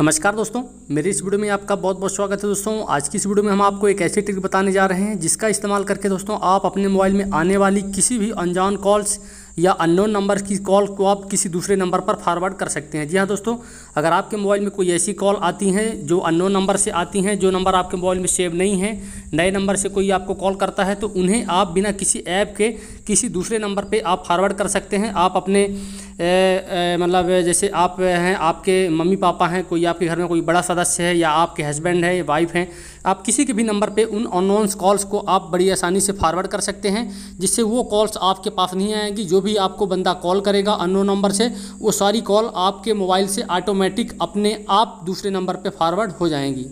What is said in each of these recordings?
नमस्कार दोस्तों मेरे इस वीडियो में आपका बहुत बहुत स्वागत है दोस्तों आज की इस वीडियो में हम आपको एक ऐसी ट्रिक बताने जा रहे हैं जिसका इस्तेमाल करके दोस्तों आप अपने मोबाइल में आने वाली किसी भी अनजान कॉल्स या अननोन नंबर की कॉल को आप किसी दूसरे नंबर पर फॉरवर्ड कर सकते हैं जी हाँ दोस्तों अगर आपके मोबाइल में कोई ऐसी कॉल आती हैं जो अननोन नंबर से आती हैं जो नंबर आपके मोबाइल में सेव नहीं है नए नंबर से कोई आपको कॉल करता है तो उन्हें आप बिना किसी ऐप के किसी दूसरे नंबर पर आप फॉरवर्ड कर सकते हैं आप अपने मतलब जैसे आप हैं आपके मम्मी पापा हैं कोई आपके घर में कोई बड़ा सदस्य है या आपके हस्बैंड है वाइफ हैं आप किसी के भी नंबर पे उन अननोन्स कॉल्स को आप बड़ी आसानी से फॉरवर्ड कर सकते हैं जिससे वो कॉल्स आपके पास नहीं आएंगी जो भी आपको बंदा कॉल करेगा अननोन नंबर से वो सारी कॉल आपके मोबाइल से ऑटोमेटिक अपने आप दूसरे नंबर पर फॉरवर्ड हो जाएंगी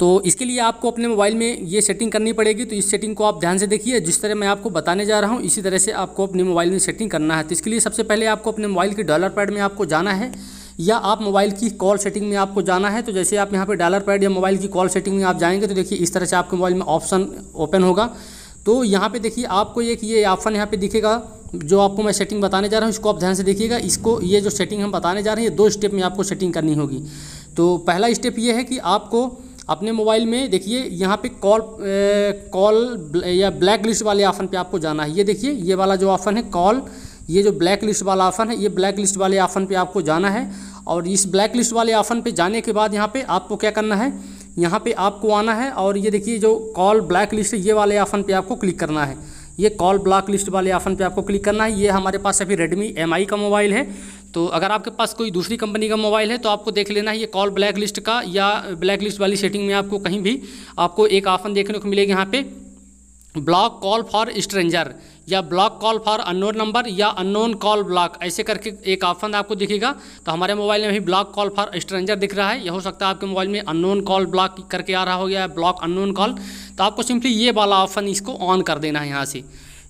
तो इसके लिए आपको अपने मोबाइल में ये सेटिंग करनी पड़ेगी तो इस सेटिंग को आप ध्यान से देखिए जिस तरह मैं आपको बताने जा रहा हूँ इसी तरह से आपको अपने मोबाइल में सेटिंग करना है तो इसके लिए सबसे पहले आपको अपने मोबाइल के डॉलर पैड में आपको जाना है या आप मोबाइल की कॉल सेटिंग में आपको जाना है तो जैसे आप यहाँ पर डालर पैड या मोबाइल की कॉल सेटिंग में आप जाएंगे तो देखिए इस तरह से आपके मोबाइल में ऑप्शन ओपन होगा तो यहाँ पे देखिए आपको एक ये ऑप्शन यहाँ पे दिखेगा जो आपको मैं सेटिंग बताने जा रहा हूँ इसको आप ध्यान से देखिएगा इसको ये जो सेटिंग हम बताने जा रहे हैं ये दो स्टेप में आपको सेटिंग करनी होगी तो पहला स्टेप ये है कि आपको अपने मोबाइल में देखिए यहाँ पे कॉल कॉल या ब्लैक लिस्ट वाले ऑप्शन पे आपको जाना है ये देखिए ये वाला जो ऑप्शन है कॉल ये जो ब्लैक लिस्ट वाला ऑप्शन है ये ब्लैक लिस्ट वाले ऑप्शन पे आपको जाना है और इस ब्लैक लिस्ट वाले ऑप्शन पे जाने के बाद यहाँ पे आपको क्या करना है यहाँ पे आपको आना है और ये देखिए जो कॉल ब्लैक लिस्ट ये वाले ऑप्शन पे आपको क्लिक करना है ये कॉल ब्लैक लिस्ट वाले ऑप्शन पे आपको क्लिक करना है ये हमारे पास अभी रेडमी एम का मोबाइल है तो अगर आपके पास कोई दूसरी कंपनी का मोबाइल है तो आपको देख लेना है ये कॉल ब्लैक लिस्ट का या ब्लैक लिस्ट वाली सेटिंग में आपको कहीं भी आपको एक ऑप्शन देखने को मिलेगा यहाँ पर ब्लॉक कॉल फॉर स्ट्रेंजर या block call for unknown number या अननोन कॉल ब्लॉक ऐसे करके एक ऑप्शन आपको दिखेगा तो हमारे मोबाइल में भी ब्लॉक कॉल फॉर स्ट्रेंजर दिख रहा है यह हो सकता है आपके मोबाइल में अननोन कॉल ब्लॉक करके आ रहा हो गया है ब्लॉक अननोन कॉल तो आपको सिंपली ये वाला ऑप्शन इसको ऑन कर देना है यहाँ से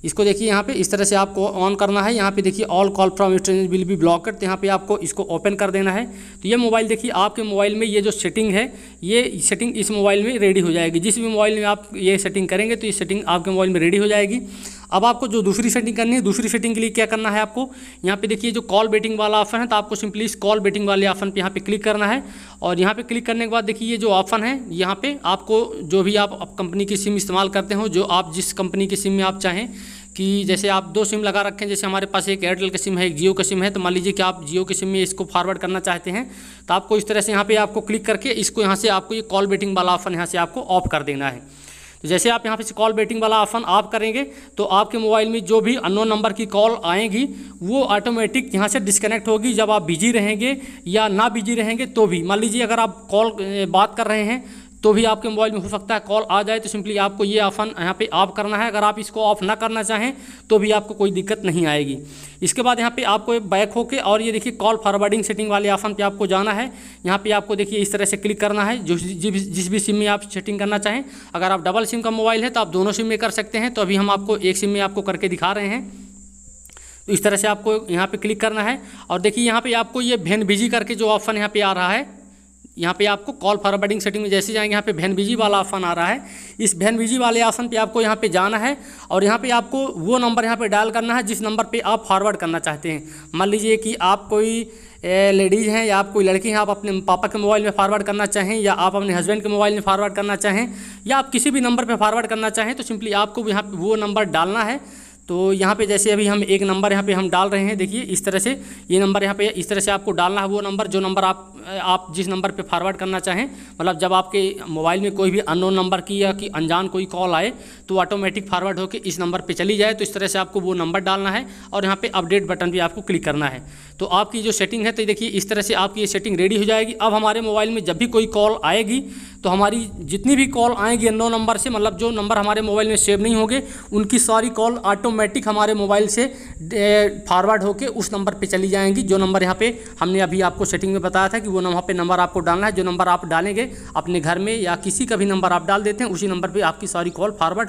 इसको देखिए यहाँ पे इस तरह से आपको ऑन करना है यहाँ पे देखिए all call from exchange will be blocked तो यहाँ पे आपको इसको ओपन कर देना है तो ये मोबाइल देखिए आपके मोबाइल में ये जो सेटिंग है ये सेटिंग इस मोबाइल में रेडी हो जाएगी जिस भी मोबाइल में आप ये सेटिंग करेंगे तो ये सेटिंग आपके मोबाइल में रेडी हो जाएगी अब आपको जो दूसरी सेटिंग करनी है दूसरी सेटिंग के लिए क्या करना है आपको यहाँ पे देखिए जो कॉल बेटिंग वाला ऑप्शन है तो आपको सिंपली इस कॉल बेटिंग वाले ऑप्शन पर यहाँ पे क्लिक करना है और यहाँ पे क्लिक करने के बाद देखिए ये जो ऑप्शन है यहाँ पे आपको जो भी आप, आप कंपनी की सिम इस्तेमाल करते हो जो आप जिस कंपनी की सिम में आप चाहें कि जैसे आप दो सिम लगा रखें जैसे हमारे पास एक एयरटेल का सिम है एक जियो का सिम है तो मान लीजिए कि आप जियो के सिम में इसको फॉरवर्ड करना चाहते हैं तो आपको इस तरह से यहाँ पे आपको क्लिक करके इसको यहाँ से आपको ये कॉल बेटिंग वाला ऑप्शन यहाँ से आपको ऑफ कर देना है तो जैसे आप यहाँ पे कॉल वेटिंग वाला ऑप्शन आप करेंगे तो आपके मोबाइल में जो भी अनोन नंबर की कॉल आएंगी वो ऑटोमेटिक यहाँ से डिस्कनेक्ट होगी जब आप बिजी रहेंगे या ना बिजी रहेंगे तो भी मान लीजिए अगर आप कॉल बात कर रहे हैं तो भी आपके मोबाइल में हो सकता है कॉल आ जाए तो सिंपली आपको ये ऑफन यहाँ पे ऑफ करना है अगर आप इसको ऑफ ना करना चाहें तो भी आपको कोई दिक्कत नहीं आएगी इसके बाद यहाँ पे आपको बैक होके और ये देखिए कॉल फॉरवर्डिंग सेटिंग वाले ऑफन पे आपको जाना है यहाँ पे आपको देखिए इस तरह से क्लिक करना है जो जिस जिस भी सिम में आप सेटिंग करना चाहें अगर आप डबल सिम का मोबाइल है तो आप दोनों सिम में कर सकते हैं तो अभी हम आपको एक सिम में आपको करके दिखा रहे हैं तो इस तरह से आपको यहाँ पे क्लिक करना है और देखिए यहाँ पे आपको ये भेन बिजी करके जो ऑप्शन यहाँ पे आ रहा है यहाँ पे आपको कॉल फॉरवर्डिंग सेटिंग में जैसे जाएंगे यहाँ पे भैन बीजी वाला ऑप्शन आ रहा है इस भैन बीजी वाले ऑप्शन पे आपको यहाँ पे जाना है और यहाँ पे आपको वो नंबर यहाँ पे डायल करना है जिस नंबर पे आप फॉरवर्ड करना चाहते हैं मान लीजिए कि आप कोई लेडीज़ हैं या आप कोई लड़की हैं आप अपने पापा के मोबाइल में फॉरवर्ड करना चाहें या आप अपने हस्बैंड के मोबाइल में फॉरवर्ड करना चाहें या आप किसी भी नंबर पर फॉरवर्ड करना चाहें तो सिंपली आपको यहाँ वो नंबर डालना है तो यहाँ पे जैसे अभी हम एक नंबर यहाँ पे हम डाल रहे हैं देखिए इस तरह से ये नंबर यहाँ पे इस तरह से आपको डालना है वो नंबर जो नंबर आप आप जिस नंबर पे फॉरवर्ड करना चाहें मतलब जब आपके मोबाइल में कोई भी अननोन नंबर की या कि अनजान कोई कॉल आए तो ऑटोमेटिक फारवर्ड होकर इस नंबर पर चली जाए तो इस तरह से आपको वो नंबर डालना है और यहाँ पर अपडेट बटन भी आपको क्लिक करना है तो आपकी जो सेटिंग है तो देखिए इस तरह से आपकी ये सेटिंग रेडी हो जाएगी अब हमारे मोबाइल में जब भी कोई कॉल आएगी तो हमारी जितनी भी कॉल आएगी अननोन नंबर से मतलब जो नंबर हमारे मोबाइल में सेव नहीं होंगे उनकी सारी कॉल ऑटोमेटिक ऑटोमेटिक हमारे मोबाइल से फॉरवर्ड होकर उस नंबर पर चली जाएंगी जो नंबर यहाँ पर हमने अभी आपको सेटिंग में बताया था कि वो वहाँ पर नंबर आपको डालना है जो नंबर आप डालेंगे अपने घर में या किसी का भी नंबर आप डाल देते हैं उसी नंबर पर आपकी सारी कॉल फॉरवर्ड